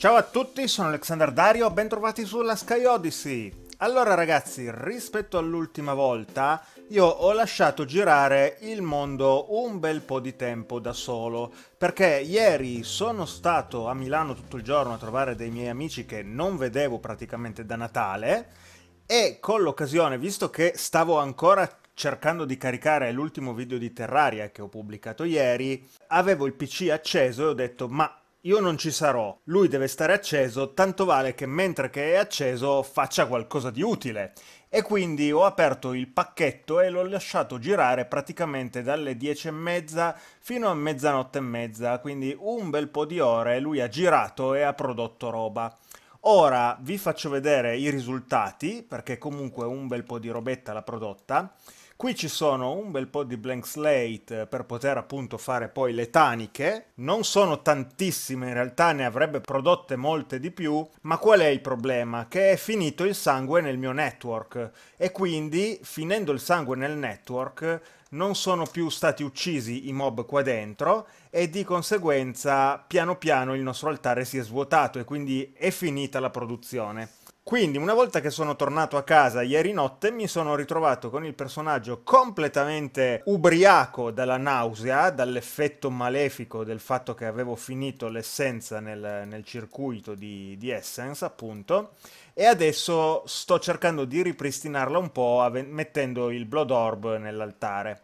Ciao a tutti, sono Alexander Dario, bentrovati sulla Sky Odyssey. Allora ragazzi, rispetto all'ultima volta, io ho lasciato girare il mondo un bel po' di tempo da solo, perché ieri sono stato a Milano tutto il giorno a trovare dei miei amici che non vedevo praticamente da Natale, e con l'occasione, visto che stavo ancora cercando di caricare l'ultimo video di Terraria che ho pubblicato ieri, avevo il PC acceso e ho detto ma io non ci sarò, lui deve stare acceso, tanto vale che mentre che è acceso faccia qualcosa di utile. E quindi ho aperto il pacchetto e l'ho lasciato girare praticamente dalle e mezza fino a mezzanotte e mezza, quindi un bel po' di ore lui ha girato e ha prodotto roba. Ora vi faccio vedere i risultati, perché comunque un bel po' di robetta l'ha prodotta. Qui ci sono un bel po' di blank slate eh, per poter appunto fare poi le taniche, non sono tantissime in realtà, ne avrebbe prodotte molte di più, ma qual è il problema? Che è finito il sangue nel mio network e quindi finendo il sangue nel network non sono più stati uccisi i mob qua dentro e di conseguenza piano piano il nostro altare si è svuotato e quindi è finita la produzione. Quindi una volta che sono tornato a casa ieri notte mi sono ritrovato con il personaggio completamente ubriaco dalla nausea, dall'effetto malefico del fatto che avevo finito l'essenza nel, nel circuito di, di, Essence appunto e adesso sto cercando di ripristinarla un po' mettendo il Blood Orb nell'altare.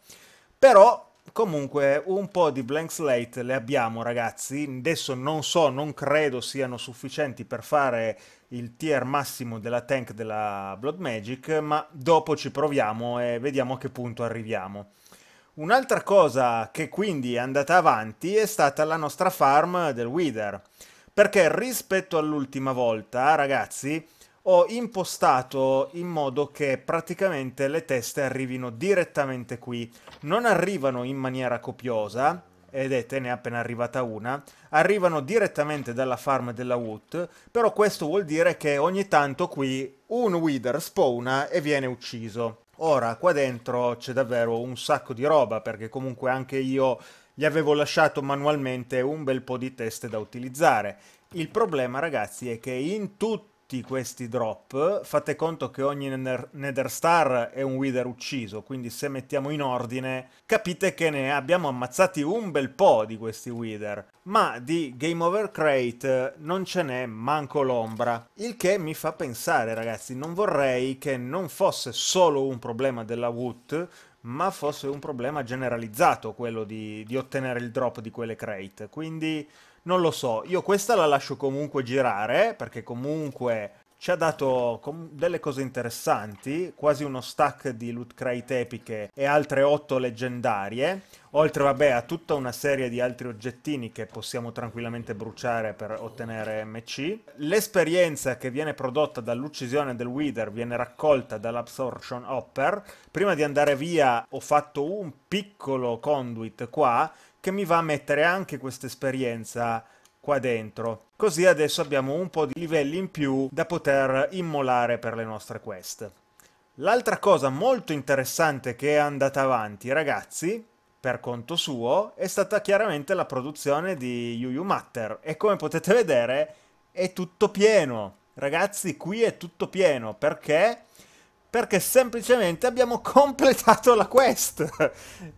Però Comunque un po' di blank slate le abbiamo ragazzi, adesso non so, non credo siano sufficienti per fare il tier massimo della tank della Blood Magic, ma dopo ci proviamo e vediamo a che punto arriviamo. Un'altra cosa che quindi è andata avanti è stata la nostra farm del Wither, perché rispetto all'ultima volta ragazzi ho impostato in modo che praticamente le teste arrivino direttamente qui. Non arrivano in maniera copiosa, vedete ne è appena arrivata una, arrivano direttamente dalla farm della Woot, però questo vuol dire che ogni tanto qui un Wither spawna e viene ucciso. Ora, qua dentro c'è davvero un sacco di roba, perché comunque anche io gli avevo lasciato manualmente un bel po' di teste da utilizzare. Il problema, ragazzi, è che in tutto tutti questi drop, fate conto che ogni nether, nether star è un wither ucciso, quindi se mettiamo in ordine capite che ne abbiamo ammazzati un bel po' di questi wither, ma di Game Over Crate non ce n'è manco l'ombra, il che mi fa pensare ragazzi, non vorrei che non fosse solo un problema della Woot, ma fosse un problema generalizzato quello di, di, ottenere il drop di quelle crate. Quindi non lo so, io questa la lascio comunque girare perché comunque ci ha dato com- delle cose interessanti, quasi uno stack di loot crate epiche e altre 8 leggendarie oltre vabbè, a tutta una serie di altri oggettini che possiamo tranquillamente bruciare per ottenere MC. L'esperienza che viene prodotta dall'uccisione del Wither viene raccolta dall'Absorption Hopper. Prima di andare via ho fatto un piccolo conduit qua che mi va a mettere anche questa esperienza qua dentro. Così adesso abbiamo un po' di livelli in più da poter immolare per le nostre quest. L'altra cosa molto interessante che è andata avanti, ragazzi, per conto suo è stata chiaramente la produzione di Yu Yu Matter e come potete vedere è tutto pieno. Ragazzi, qui è tutto pieno perché perché semplicemente abbiamo completato la quest.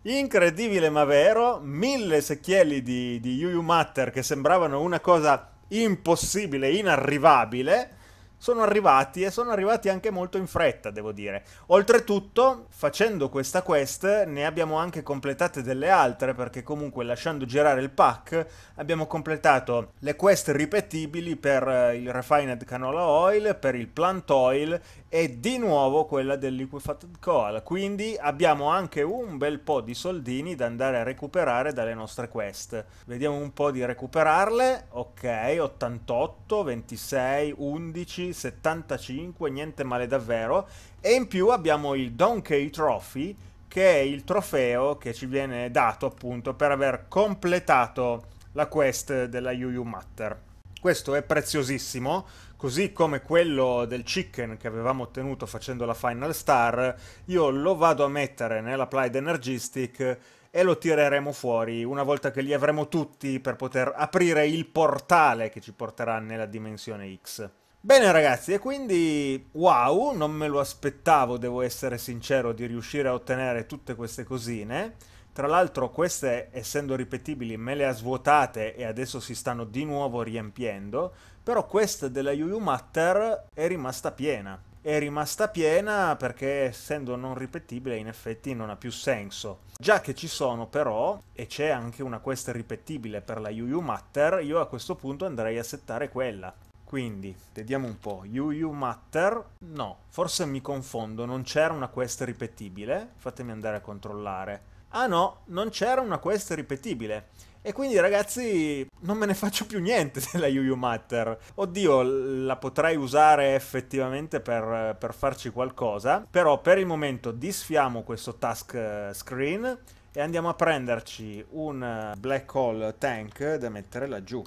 Incredibile ma vero, mille secchielli di, di Yu Yu Matter che sembravano una cosa impossibile, inarrivabile, sono arrivati e sono arrivati anche molto in fretta, devo dire. Oltretutto, facendo questa quest, ne abbiamo anche completate delle altre, perché comunque lasciando girare il pack abbiamo completato le quest ripetibili per eh, il Refined Canola Oil, per il Plant Oil è di nuovo quella del liquefatted coal, quindi abbiamo anche un bel po' di soldini da andare a recuperare dalle nostre quest. Vediamo un po' di recuperarle, ok, 88, 26, 11, 75, niente male davvero, e in più abbiamo il Donkey Trophy, che è il trofeo che ci viene dato appunto per aver completato la quest della UU Matter. Questo è preziosissimo così come quello del chicken che avevamo ottenuto facendo la Final Star, io lo vado a mettere nell'Applied Energistic e lo tireremo fuori una volta che li avremo tutti per poter aprire il portale che ci porterà nella dimensione X. Bene ragazzi, e quindi wow, non me lo aspettavo, devo essere sincero, di riuscire a ottenere tutte queste cosine. Tra l'altro queste, essendo ripetibili, me le ha svuotate e adesso si stanno di nuovo riempiendo, però questa della Yuyu Matter è rimasta piena. È rimasta piena perché essendo non ripetibile in effetti non ha più senso. Già che ci sono però, e c'è anche una quest ripetibile per la Yuyu Matter, io a questo punto andrei a settare quella. Quindi, vediamo un po', Yuyu Matter, no, forse mi confondo, non c'era una quest ripetibile, fatemi andare a controllare ah no, non c'era una quest ripetibile. E quindi ragazzi non me ne faccio più niente della Yu-Yu Matter. Oddio, la potrei usare effettivamente per, per, farci qualcosa, però per il momento disfiamo questo task eh, screen e andiamo a prenderci un eh, black hole tank da mettere laggiù.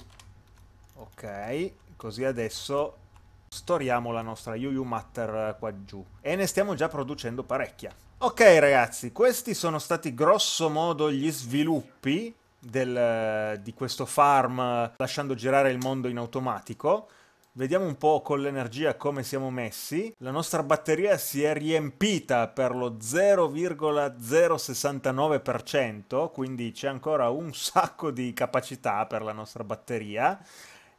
Ok, così adesso storiamo la nostra Yu-Yu Matter eh, qua giù. E ne stiamo già producendo parecchia. Ok ragazzi, questi sono stati grosso modo gli sviluppi del, di questo farm lasciando girare il mondo in automatico. Vediamo un po' con l'energia come siamo messi. La nostra batteria si è riempita per lo 0,069%, quindi c'è ancora un sacco di capacità per la nostra batteria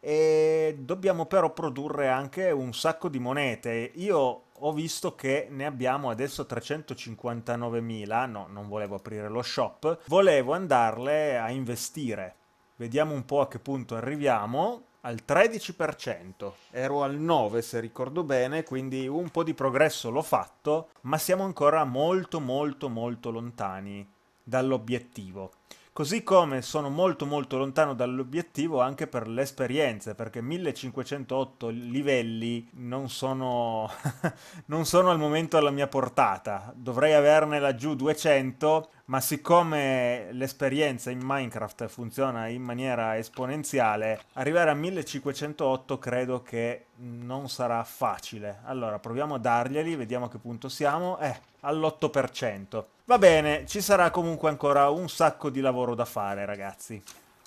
e dobbiamo però produrre anche un sacco di monete. Io ho visto che ne abbiamo adesso 359.000, no, non volevo aprire lo shop, volevo andarle a investire. Vediamo un po' a che punto arriviamo. Al 13%, ero al 9 se ricordo bene, quindi un po' di progresso l'ho fatto, ma siamo ancora molto molto molto lontani dall'obiettivo. Così come sono molto molto lontano dall'obiettivo anche per le esperienze, perché 1508 livelli non sono, non sono al momento alla mia portata. Dovrei averne laggiù 200 ma siccome l'esperienza in Minecraft funziona in maniera esponenziale, arrivare a 1508 credo che non sarà facile. Allora, proviamo a darglieli, vediamo a che punto siamo. Eh, all'8%. Va bene, ci sarà comunque ancora un sacco di lavoro da fare, ragazzi.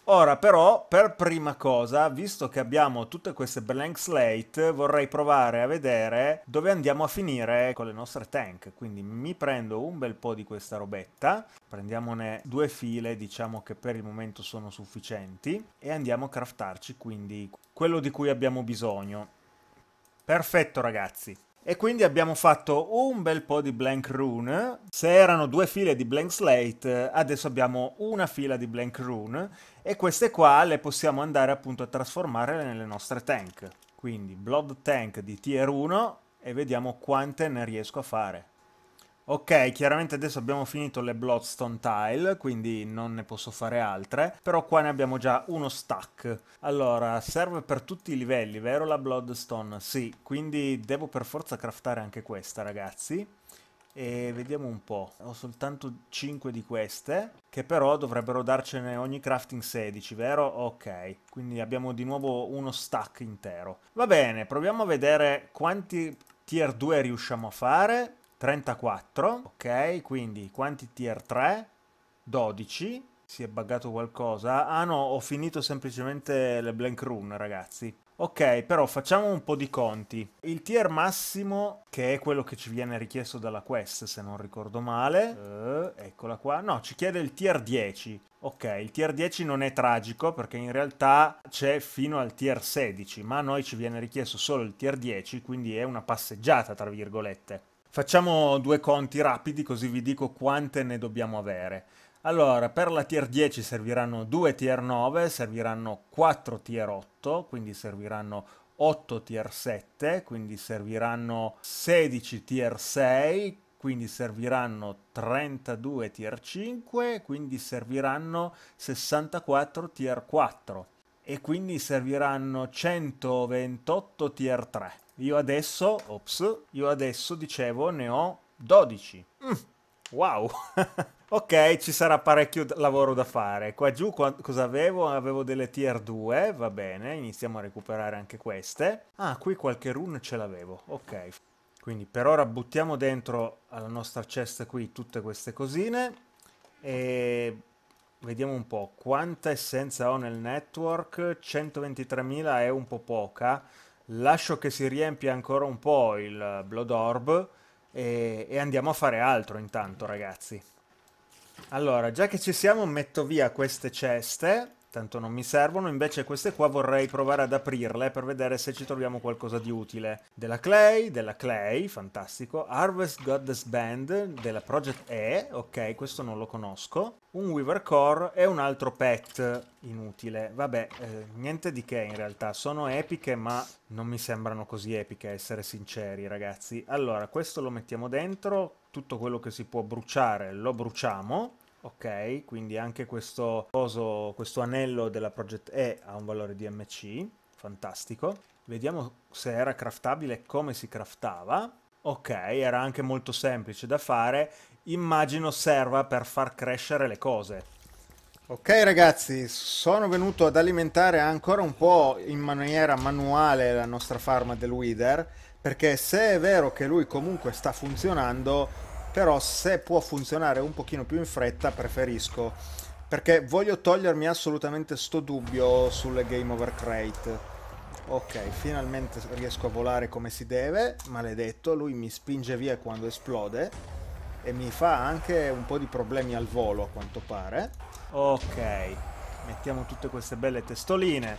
Ora però, per prima cosa, visto che abbiamo tutte queste blank slate, vorrei provare a vedere dove andiamo a finire con le nostre tank. Quindi mi prendo un bel po' di questa robetta, prendiamone due file, diciamo che per il momento sono sufficienti, e andiamo a craftarci quindi quello di cui abbiamo bisogno. Perfetto ragazzi, e quindi abbiamo fatto un bel po' di blank rune. Se erano due file di blank slate, adesso abbiamo una fila di blank rune. E queste qua le possiamo andare appunto a trasformare nelle nostre tank. Quindi Blood Tank di tier 1 e vediamo quante ne riesco a fare. Ok, chiaramente adesso abbiamo finito le Bloodstone Tile, quindi non ne posso fare altre, però qua ne abbiamo già uno stack. Allora, serve per tutti i livelli, vero la Bloodstone? Sì, quindi devo per forza craftare anche questa, ragazzi. E vediamo un po', ho soltanto 5 di queste, che però dovrebbero darcene ogni crafting 16, vero? Ok, quindi abbiamo di nuovo uno stack intero. Va bene, proviamo a vedere quanti tier 2 riusciamo a fare 34, ok, quindi quanti tier 3, 12, si è buggato qualcosa, ah no, ho finito semplicemente le blank rune ragazzi. Ok, però facciamo un po' di conti. Il tier massimo, che è quello che ci viene richiesto dalla quest, se non ricordo male, eh, eccola qua, no, ci chiede il tier 10. Ok, il tier 10 non è tragico perché in realtà c'è fino al tier 16, ma a noi ci viene richiesto solo il tier 10, quindi è una passeggiata, tra virgolette. Facciamo due conti rapidi così vi dico quante ne dobbiamo avere. Allora, per la tier 10 serviranno 2 tier 9, serviranno 4 tier 8, quindi serviranno 8 tier 7, quindi serviranno 16 tier 6, quindi serviranno 32 tier 5, quindi serviranno 64 tier 4 e quindi serviranno 128 tier 3. Io adesso, ops, io adesso dicevo ne ho 12. Mm, wow! ok, ci sarà parecchio lavoro da fare. Qua giù cosa avevo? Avevo delle tier 2, va bene, iniziamo a recuperare anche queste. Ah, qui qualche rune ce l'avevo, ok. Quindi per ora buttiamo dentro alla nostra cesta qui tutte queste cosine e Vediamo un po', quanta essenza ho nel network? 123.000 è un po' poca. Lascio che si riempia ancora un po' il Blood Orb e, e andiamo a fare altro intanto, ragazzi. Allora, già che ci siamo, metto via queste ceste tanto non mi servono, invece queste qua vorrei provare ad aprirle per vedere se ci troviamo qualcosa di utile. Della Clay, della Clay, fantastico, Harvest Goddess Band, della Project E, ok, questo non lo conosco, un Weaver Core e un altro pet inutile. Vabbè, eh, niente di che in realtà, sono epiche ma non mi sembrano così epiche, essere sinceri ragazzi. Allora, questo lo mettiamo dentro, tutto quello che si può bruciare lo bruciamo ok, quindi anche questo, coso, questo anello della Project E ha un valore di MC, fantastico. Vediamo se era craftabile e come si craftava. Ok, era anche molto semplice da fare, immagino serva per far crescere le cose. Ok ragazzi, sono venuto ad alimentare ancora un po' in maniera manuale la nostra farma del Wither, perché se è vero che lui comunque sta funzionando, però se può funzionare un pochino più in fretta preferisco, perché voglio togliermi assolutamente sto dubbio sulle game over crate. Ok, finalmente riesco a volare come si deve, maledetto, lui mi spinge via quando esplode e mi fa anche un po' di problemi al volo a quanto pare. Ok, mettiamo tutte queste belle testoline,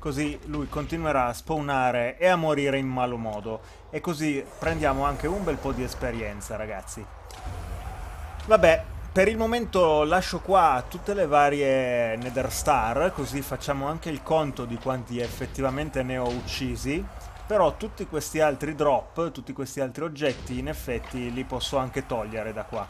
così lui continuerà a spawnare e a morire in malo modo e così prendiamo anche un bel po' di esperienza ragazzi. Vabbè, per il momento lascio qua tutte le varie Nether Star, così facciamo anche il conto di quanti effettivamente ne ho uccisi. Però tutti questi altri drop, tutti questi altri oggetti, in effetti li posso anche togliere da qua.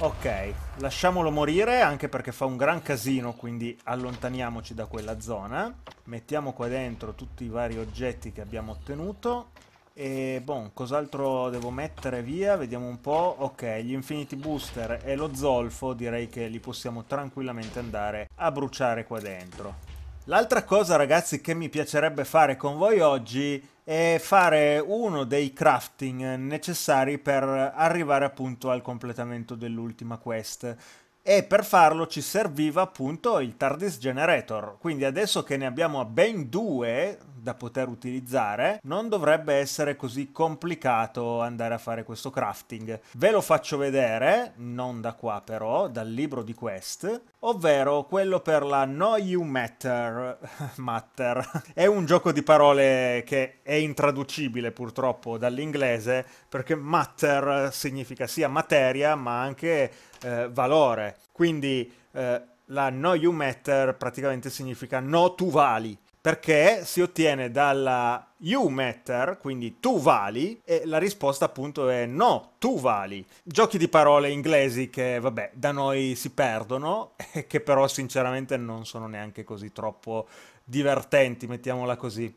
Ok, lasciamolo morire anche perché fa un gran casino, quindi allontaniamoci da quella zona. Mettiamo qua dentro tutti i vari oggetti che abbiamo ottenuto. E bon, cos'altro devo mettere via? Vediamo un po'. Ok, gli Infinity Booster e lo zolfo direi che li possiamo tranquillamente andare a bruciare qua dentro. L'altra cosa ragazzi che mi piacerebbe fare con voi oggi è fare uno dei crafting necessari per arrivare appunto al completamento dell'ultima quest e per farlo ci serviva appunto il TARDIS Generator. Quindi adesso che ne abbiamo ben due, da poter utilizzare, non dovrebbe essere così complicato andare a fare questo crafting. Ve lo faccio vedere, non da qua però, dal libro di Quest, ovvero quello per la No You Matter. matter. È un gioco di parole che è intraducibile purtroppo dall'inglese, perché matter significa sia materia ma anche eh, valore. Quindi... Eh, la no you matter praticamente significa no tu vali perché si ottiene dalla you matter, quindi tu vali, e la risposta appunto è no, tu vali. Giochi di parole inglesi che, vabbè, da noi si perdono e che però sinceramente non sono neanche così troppo divertenti, mettiamola così.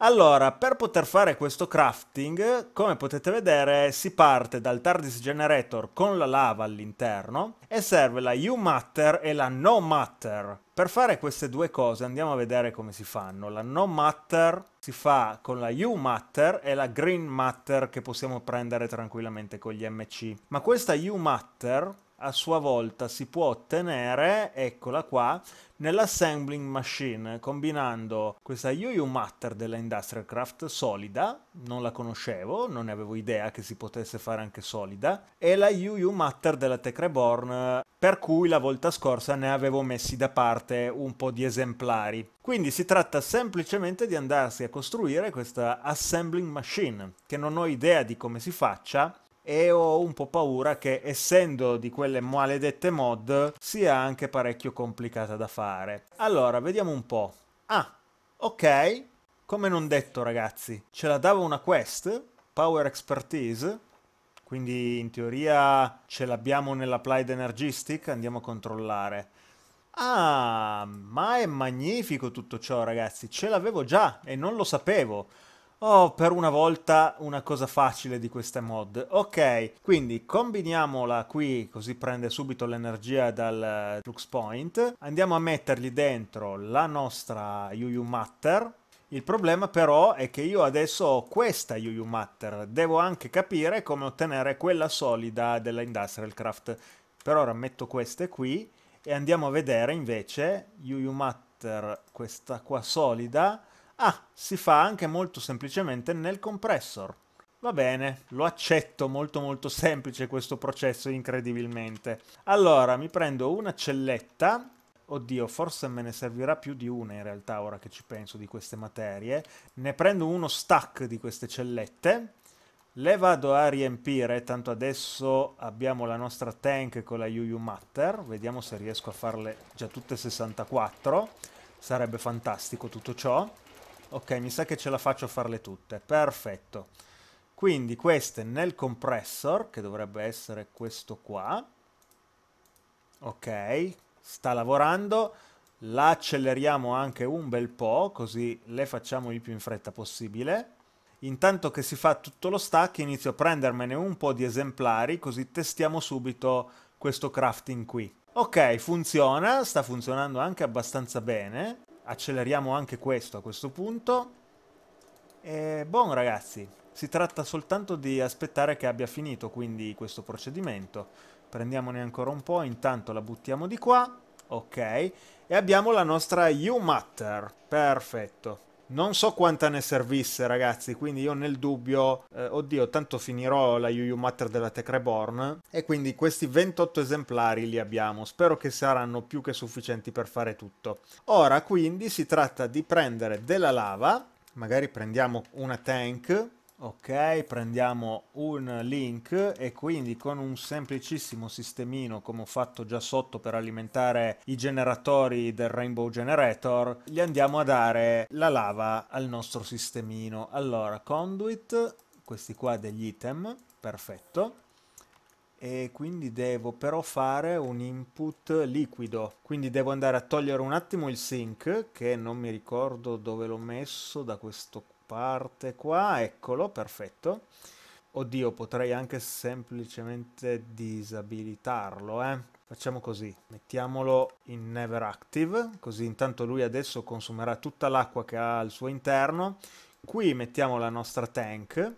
Allora, per poter fare questo crafting, come potete vedere, si parte dal TARDIS Generator con la lava all'interno e serve la U-Matter e la No-Matter. Per fare queste due cose andiamo a vedere come si fanno. La No-Matter si fa con la U-Matter e la Green Matter che possiamo prendere tranquillamente con gli MC. Ma questa U-Matter a sua volta si può ottenere, eccola qua, nell'assembling machine combinando questa UU Matter della Industrial Craft solida, non la conoscevo, non ne avevo idea che si potesse fare anche solida, e la UU Matter della Tech per cui la volta scorsa ne avevo messi da parte un po' di esemplari. Quindi si tratta semplicemente di andarsi a costruire questa assembling machine, che non ho idea di come si faccia, e ho un po' paura che essendo di quelle maledette mod sia anche parecchio complicata da fare. Allora, vediamo un po'. Ah, ok, come non detto ragazzi, ce la dava una quest, Power Expertise, quindi in teoria ce l'abbiamo nell'Applied Energistic, andiamo a controllare. Ah, ma è magnifico tutto ciò ragazzi, ce l'avevo già e non lo sapevo. Oh, per una volta una cosa facile di queste mod. Ok, quindi combiniamola qui, così prende subito l'energia dal eh, flux point. Andiamo a mettergli dentro la nostra UU Matter. Il problema però è che io adesso ho questa UU Matter. Devo anche capire come ottenere quella solida della Industrial Craft. Per ora metto queste qui e andiamo a vedere invece UU Matter, questa qua solida Ah, si fa anche molto semplicemente nel compressor. Va bene, lo accetto, molto molto semplice questo processo incredibilmente. Allora, mi prendo una celletta, oddio, forse me ne servirà più di una in realtà ora che ci penso di queste materie. Ne prendo uno stack di queste cellette, le vado a riempire, tanto adesso abbiamo la nostra tank con la UU Matter, vediamo se riesco a farle già tutte 64, sarebbe fantastico tutto ciò. Ok, mi sa che ce la faccio a farle tutte. Perfetto. Quindi queste nel compressor, che dovrebbe essere questo qua. Ok, sta lavorando. La acceleriamo anche un bel po', così le facciamo il più in fretta possibile. Intanto che si fa tutto lo stack, inizio a prendermene un po' di esemplari, così testiamo subito questo crafting qui. Ok, funziona, sta funzionando anche abbastanza bene acceleriamo anche questo a questo punto. E buon ragazzi, si tratta soltanto di aspettare che abbia finito quindi questo procedimento. Prendiamone ancora un po', intanto la buttiamo di qua, ok, e abbiamo la nostra U-Matter. perfetto. Non so quanta ne servisse, ragazzi, quindi io nel dubbio, eh, oddio, tanto finirò la Yu Yu Matter della Tech Reborn e quindi questi 28 esemplari li abbiamo. Spero che saranno più che sufficienti per fare tutto. Ora, quindi, si tratta di prendere della lava, magari prendiamo una tank ok prendiamo un link e quindi con un semplicissimo sistemino come ho fatto già sotto per alimentare i generatori del rainbow generator gli andiamo a dare la lava al nostro sistemino allora conduit questi qua degli item perfetto e quindi devo però fare un input liquido quindi devo andare a togliere un attimo il sink che non mi ricordo dove l'ho messo da questo qua parte qua, eccolo, perfetto. Oddio, potrei anche semplicemente disabilitarlo, eh. Facciamo così, mettiamolo in Never Active, così intanto lui adesso consumerà tutta l'acqua che ha al suo interno. Qui mettiamo la nostra tank,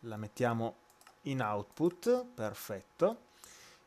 la mettiamo in output, perfetto.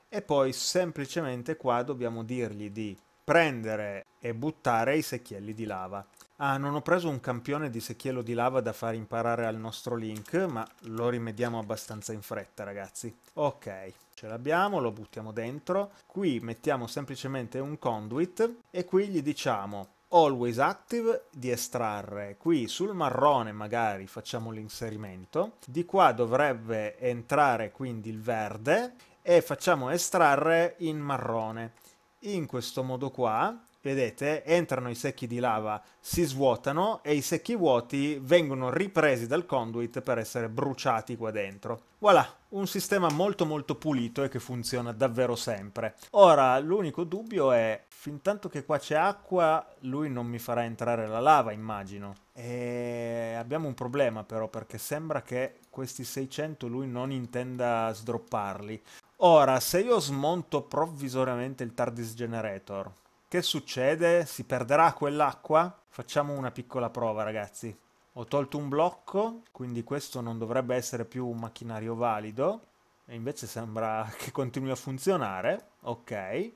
E poi semplicemente qua dobbiamo dirgli di prendere e buttare i secchielli di lava. Ah, non ho preso un campione di secchiello di lava da far imparare al nostro Link, ma lo rimediamo abbastanza in fretta, ragazzi. Ok, ce l'abbiamo, lo buttiamo dentro. Qui mettiamo semplicemente un conduit e qui gli diciamo always active di estrarre. Qui sul marrone magari facciamo l'inserimento. Di qua dovrebbe entrare quindi il verde e facciamo estrarre in marrone. In questo modo qua vedete, entrano i secchi di lava, si svuotano e i secchi vuoti vengono ripresi dal conduit per essere bruciati qua dentro. Voilà, un sistema molto molto pulito e che funziona davvero sempre. Ora, l'unico dubbio è, fin tanto che qua c'è acqua, lui non mi farà entrare la lava, immagino. E abbiamo un problema però, perché sembra che questi 600 lui non intenda sdropparli. Ora, se io smonto provvisoriamente il TARDIS Generator, che succede? Si perderà quell'acqua? Facciamo una piccola prova ragazzi. Ho tolto un blocco, quindi questo non dovrebbe essere più un macchinario valido. E invece sembra che continui a funzionare. Ok.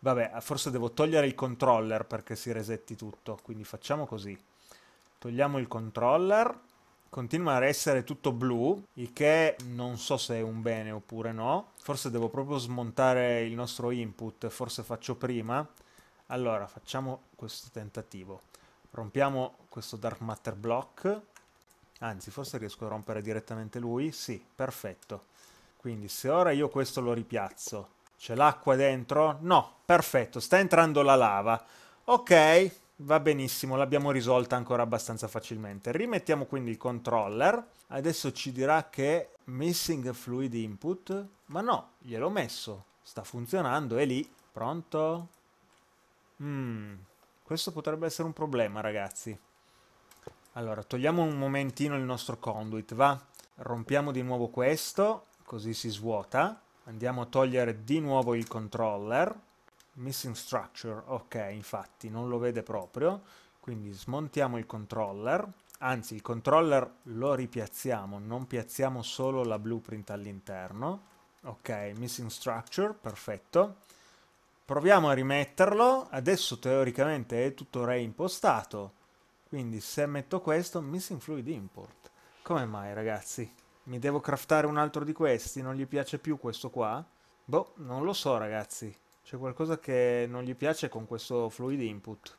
Vabbè, forse devo togliere il controller perché si resetti tutto. Quindi facciamo così. Togliamo il controller continua a essere tutto blu, il che non so se è un bene oppure no. Forse devo proprio smontare il nostro input, forse faccio prima. Allora, facciamo questo tentativo. Rompiamo questo Dark Matter Block. Anzi, forse riesco a rompere direttamente lui. Sì, perfetto. Quindi se ora io questo lo ripiazzo, c'è l'acqua dentro? No, perfetto, sta entrando la lava. Ok, Va benissimo, l'abbiamo risolta ancora abbastanza facilmente. Rimettiamo quindi il controller, adesso ci dirà che missing fluid input, ma no, gliel'ho messo, sta funzionando, è lì, pronto? Mm, questo potrebbe essere un problema ragazzi. Allora, togliamo un momentino il nostro conduit, va? Rompiamo di nuovo questo, così si svuota. Andiamo a togliere di nuovo il controller Missing structure, ok, infatti non lo vede proprio, quindi smontiamo il controller, anzi il controller lo ripiazziamo, non piazziamo solo la blueprint all'interno. Ok, missing structure, perfetto. Proviamo a rimetterlo, adesso teoricamente è tutto reimpostato, quindi se metto questo, missing fluid import. Come mai ragazzi? Mi devo craftare un altro di questi? Non gli piace più questo qua? Boh, non lo so ragazzi. C'è qualcosa che non gli piace con questo fluid input.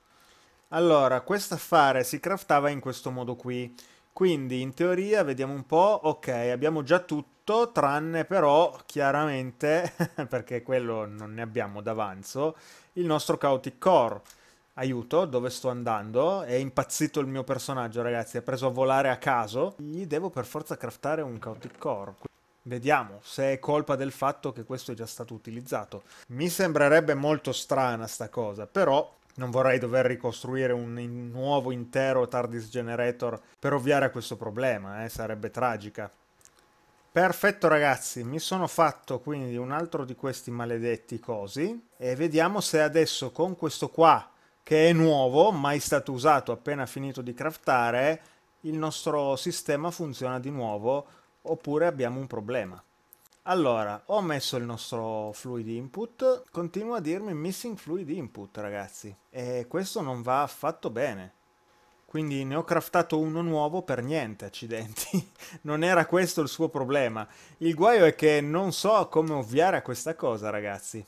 Allora, quest'affare si craftava in questo modo qui. Quindi in teoria vediamo un po', ok, abbiamo già tutto, tranne però chiaramente, perché quello non ne abbiamo d'avanzo, il nostro Chaotic Core. Aiuto, dove sto andando? È impazzito il mio personaggio, ragazzi, è preso a volare a caso. Gli devo per forza craftare un Chaotic Core. Vediamo se è colpa del fatto che questo è già stato utilizzato. Mi sembrerebbe molto strana sta cosa, però non vorrei dover ricostruire un nuovo intero TARDIS Generator per ovviare a questo problema, eh? sarebbe tragica. Perfetto ragazzi, mi sono fatto quindi un altro di questi maledetti cosi e vediamo se adesso con questo qua, che è nuovo, mai stato usato appena finito di craftare, il nostro sistema funziona di nuovo oppure abbiamo un problema. Allora, ho messo il nostro fluid input, continua a dirmi missing fluid input ragazzi, e questo non va affatto bene. Quindi ne ho craftato uno nuovo per niente, accidenti. non era questo il suo problema. Il guaio è che non so come ovviare a questa cosa, ragazzi.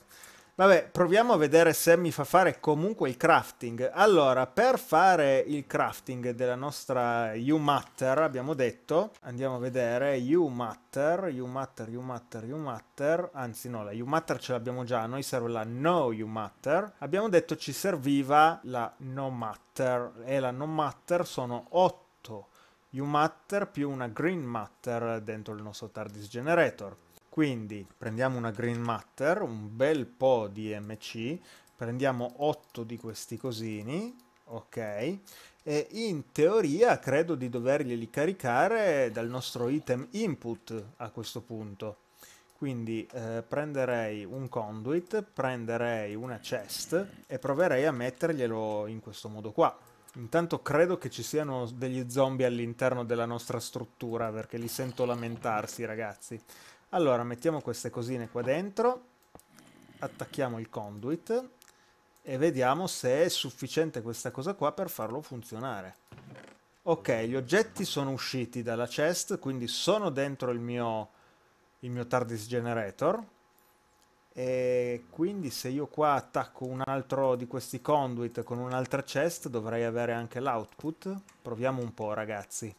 Vabbè, proviamo a vedere se mi fa fare comunque il crafting. Allora, per fare il crafting della nostra U-Matter, abbiamo detto, andiamo a vedere, U-Matter, U-Matter, U-Matter, U-Matter, anzi no, la U-Matter ce l'abbiamo già, a noi serve la No U-Matter. Abbiamo detto ci serviva la No Matter, e la No Matter sono 8 U-Matter più una Green Matter dentro il nostro TARDIS Generator. Quindi prendiamo una green matter, un bel po' di MC, prendiamo 8 di questi cosini, ok? E in teoria credo di doverglieli caricare dal nostro item input a questo punto. Quindi eh, prenderei un conduit, prenderei una chest e proverei a metterglielo in questo modo qua. Intanto credo che ci siano degli zombie all'interno della nostra struttura perché li sento lamentarsi ragazzi. Allora, mettiamo queste cosine qua dentro, attacchiamo il conduit e vediamo se è sufficiente questa cosa qua per farlo funzionare. Ok, gli oggetti sono usciti dalla chest, quindi sono dentro il mio, il mio TARDIS generator. E quindi se io qua attacco un altro di questi conduit con un'altra chest dovrei avere anche l'output. Proviamo un po' ragazzi.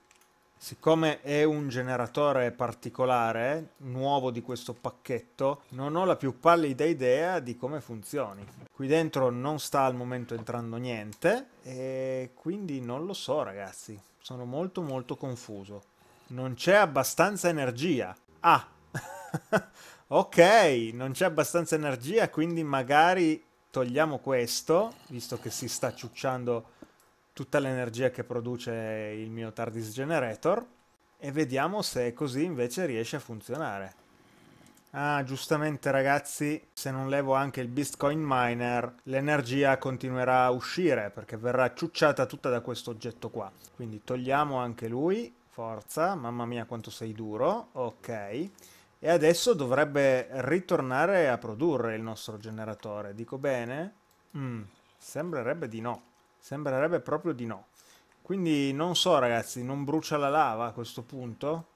Siccome è un generatore particolare, nuovo di questo pacchetto, non ho la più pallida idea di come funzioni. Qui dentro non sta al momento entrando niente e quindi non lo so ragazzi, sono molto molto confuso. Non c'è abbastanza energia. Ah, ok, non c'è abbastanza energia quindi magari togliamo questo, visto che si sta ciucciando tutta l'energia che produce il mio TARDIS Generator e vediamo se così invece riesce a funzionare. Ah, giustamente ragazzi, se non levo anche il Bitcoin Miner, l'energia continuerà a uscire perché verrà ciucciata tutta da questo oggetto qua. Quindi togliamo anche lui, forza, mamma mia quanto sei duro, ok. E adesso dovrebbe ritornare a produrre il nostro generatore, dico bene? Mm, sembrerebbe di no. Sembrerebbe proprio di no. Quindi non so ragazzi, non brucia la lava a questo punto?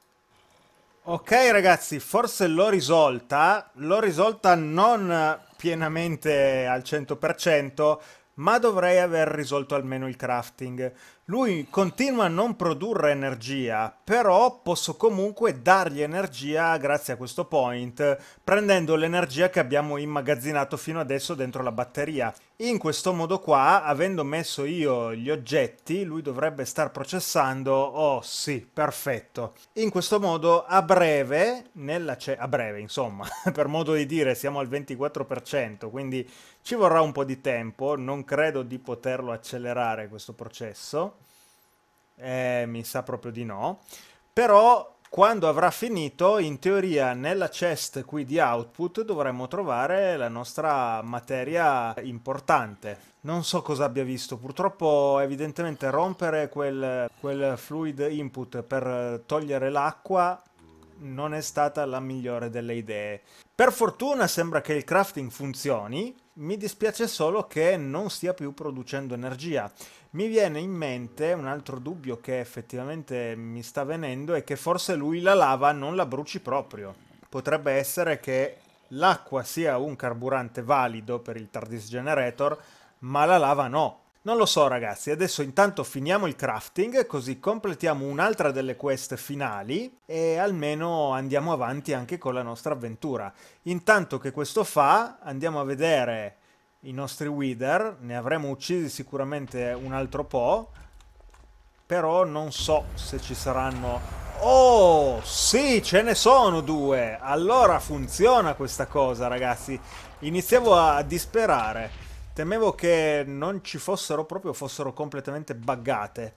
Ok ragazzi, forse l'ho risolta, l'ho risolta non pienamente al 100%, ma dovrei aver risolto almeno il crafting. Lui continua a non produrre energia, però posso comunque dargli energia grazie a questo point, prendendo l'energia che abbiamo immagazzinato fino adesso dentro la batteria. In questo modo qua, avendo messo io gli oggetti, lui dovrebbe star processando, oh sì, perfetto. In questo modo a breve, nella a breve insomma, per modo di dire siamo al 24%, quindi ci vorrà un po' di tempo, non credo di poterlo accelerare questo processo eh, mi sa proprio di no. Però quando avrà finito, in teoria nella chest qui di output dovremmo trovare la nostra materia importante. Non so cosa abbia visto, purtroppo evidentemente rompere quel, quel fluid input per togliere l'acqua non è stata la migliore delle idee. Per fortuna sembra che il crafting funzioni, mi dispiace solo che non stia più producendo energia. Mi viene in mente un altro dubbio che effettivamente mi sta venendo è che forse lui la lava non la bruci proprio. Potrebbe essere che l'acqua sia un carburante valido per il TARDIS Generator, ma la lava no non lo so ragazzi, adesso intanto finiamo il crafting così completiamo un'altra delle quest finali e almeno andiamo avanti anche con la nostra avventura. Intanto che questo fa andiamo a vedere i nostri wither, ne avremo uccisi sicuramente un altro po', però non so se ci saranno... Oh, sì, ce ne sono due! Allora funziona questa cosa, ragazzi. Iniziavo a disperare. Temevo che non ci fossero proprio, fossero completamente buggate.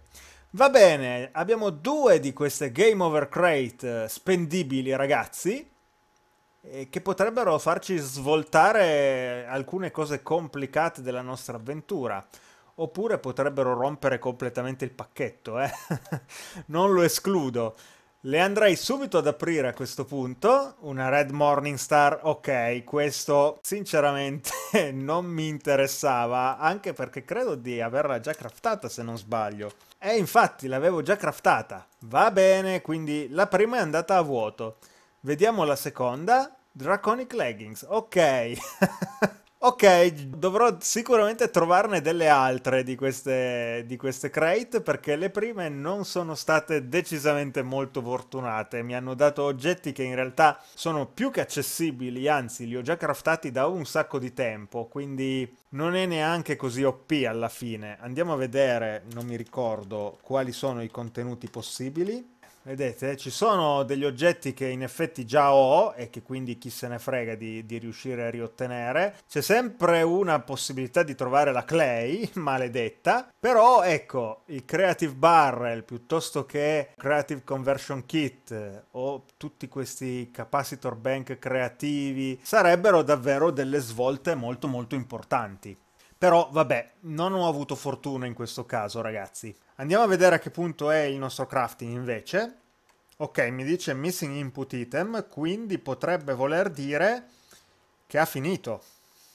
Va bene, abbiamo due di queste Game Over Crate eh, spendibili, ragazzi, che potrebbero farci svoltare alcune cose complicate della nostra avventura. Oppure potrebbero rompere completamente il pacchetto, eh? non lo escludo. Le andrei subito ad aprire a questo punto, una Red Morning Star, ok, questo sinceramente non mi interessava, anche perché credo di averla già craftata se non sbaglio. E infatti l'avevo già craftata, va bene, quindi la prima è andata a vuoto. Vediamo la seconda, Draconic Leggings, ok. Ok, dovrò sicuramente trovarne delle altre di queste, di queste crate perché le prime non sono state decisamente molto fortunate. Mi hanno dato oggetti che in realtà sono più che accessibili, anzi li ho già craftati da un sacco di tempo, quindi non è neanche così OP alla fine. Andiamo a vedere, non mi ricordo, quali sono i contenuti possibili. Vedete, ci sono degli oggetti che in effetti già ho e che quindi chi se ne frega di, di riuscire a riottenere. C'è sempre una possibilità di trovare la clay, maledetta, però ecco, il creative barrel piuttosto che creative conversion kit eh, o tutti questi capacitor bank creativi sarebbero davvero delle svolte molto molto importanti. Però vabbè, non ho avuto fortuna in questo caso ragazzi. Andiamo a vedere a che punto è il nostro crafting invece. Ok, mi dice missing input item, quindi potrebbe voler dire che ha finito.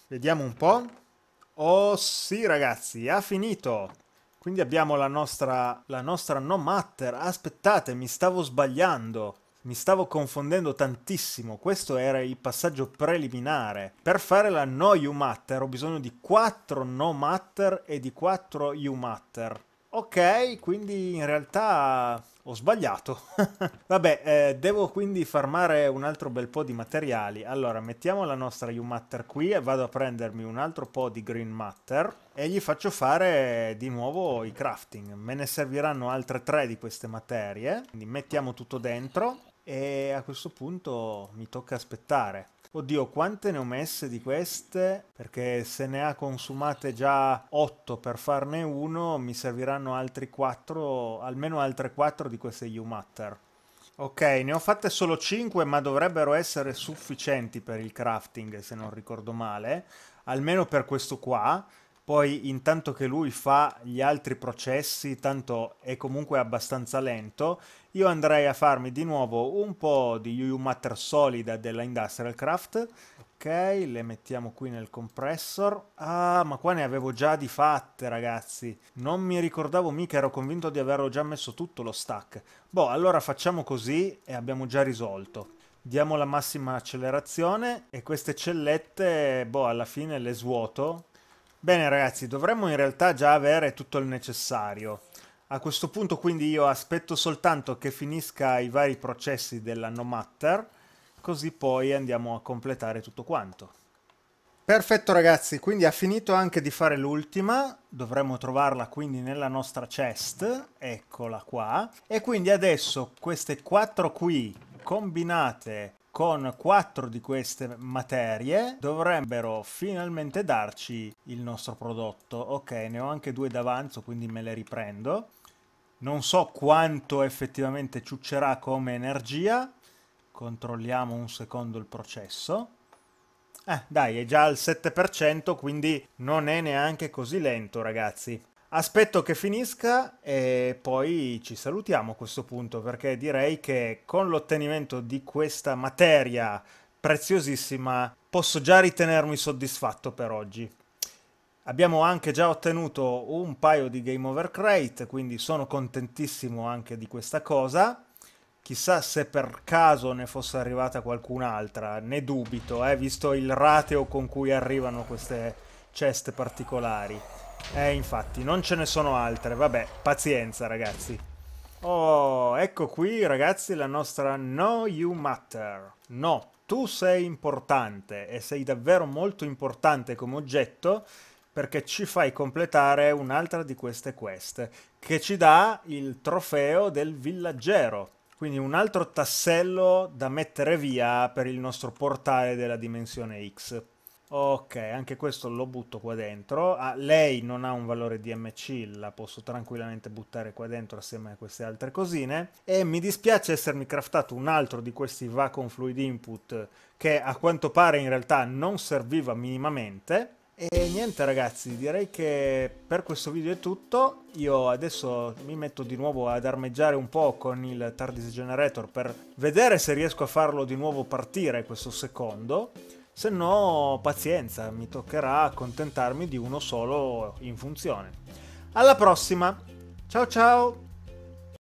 Vediamo un po'. Oh sì ragazzi, ha finito! Quindi abbiamo la nostra, la nostra no matter. Aspettate, mi stavo sbagliando. Mi stavo confondendo tantissimo, questo era il passaggio preliminare. Per fare la no you matter ho bisogno di 4 no matter e di 4 you matter. Ok, quindi in realtà ho sbagliato. Vabbè, eh, devo quindi farmare un altro bel po' di materiali. Allora, mettiamo la nostra U-Matter qui e vado a prendermi un altro po' di Green Matter e gli faccio fare di nuovo i crafting. Me ne serviranno altre tre di queste materie, quindi mettiamo tutto dentro e a questo punto mi tocca aspettare. Oddio, quante ne ho messe di queste? Perché se ne ha consumate già 8 per farne uno, mi serviranno altri 4, almeno altre 4 di queste U-Matter. Ok, ne ho fatte solo 5, ma dovrebbero essere sufficienti per il crafting, se non ricordo male, almeno per questo qua poi intanto che lui fa gli altri processi, tanto è comunque abbastanza lento, io andrei a farmi di nuovo un po' di UU Matter solida della Industrial Craft, ok, le mettiamo qui nel compressor, ah ma qua ne avevo già di fatte ragazzi, non mi ricordavo mica, ero convinto di averlo già messo tutto lo stack, boh allora facciamo così e abbiamo già risolto diamo la massima accelerazione e queste cellette, boh, alla fine le svuoto Bene ragazzi, dovremmo in realtà già avere tutto il necessario. A questo punto quindi io aspetto soltanto che finisca i vari processi della no matter, così poi andiamo a completare tutto quanto. Perfetto ragazzi, quindi ha finito anche di fare l'ultima, dovremmo trovarla quindi nella nostra chest, eccola qua, e quindi adesso queste quattro qui combinate con quattro di queste materie dovrebbero finalmente darci il nostro prodotto. Ok, ne ho anche due d'avanzo, quindi me le riprendo. Non so quanto effettivamente ciuccerà come energia. Controlliamo un secondo il processo. Eh, dai, è già al 7%, quindi non è neanche così lento, ragazzi. Aspetto che finisca e poi ci salutiamo a questo punto perché direi che con l'ottenimento di questa materia preziosissima posso già ritenermi soddisfatto per oggi. Abbiamo anche già ottenuto un paio di Game Over Crate, quindi sono contentissimo anche di questa cosa. Chissà se per caso ne fosse arrivata qualcun'altra, ne dubito, eh, visto il rateo con cui arrivano queste ceste particolari. Eh, infatti, non ce ne sono altre. Vabbè, pazienza, ragazzi. Oh, ecco qui, ragazzi, la nostra No You Matter. No, tu sei importante e sei davvero molto importante come oggetto perché ci fai completare un'altra di queste quest che ci dà il trofeo del villaggero. Quindi un altro tassello da mettere via per il nostro portale della dimensione X. Ok, anche questo lo butto qua dentro. Ah, lei non ha un valore DMC, la posso tranquillamente buttare qua dentro assieme a queste altre cosine. E mi dispiace essermi craftato un altro di questi va con fluid input che a quanto pare in realtà non serviva minimamente. E niente ragazzi, direi che per questo video è tutto. Io adesso mi metto di nuovo ad armeggiare un po' con il TARDIS Generator per vedere se riesco a farlo di nuovo partire questo secondo se no pazienza, mi toccherà accontentarmi di uno solo in funzione. Alla prossima, ciao ciao!